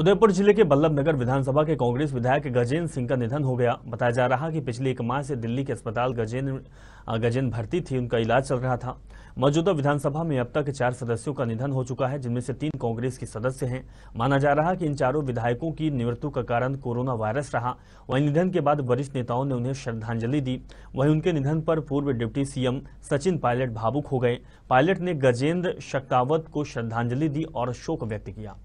उदयपुर जिले के बल्लभ नगर विधानसभा के कांग्रेस विधायक गजेंद्र सिंह का निधन हो गया बताया जा रहा कि पिछले एक माह से दिल्ली के अस्पताल गजेंद्र गजेंद्र भर्ती थी उनका इलाज चल रहा था मौजूदा विधानसभा में अब तक चार सदस्यों का निधन हो चुका है जिनमें से तीन कांग्रेस के सदस्य हैं माना जा रहा कि इन चारों विधायकों की निवृत्ति का कारण कोरोना वायरस रहा वहीं निधन के बाद वरिष्ठ नेताओं ने उन्हें श्रद्धांजलि दी वहीं उनके निधन पर पूर्व डिप्टी सीएम सचिन पायलट भावुक हो गए पायलट ने गजेंद्र शक्तावत को श्रद्धांजलि दी और शोक व्यक्त किया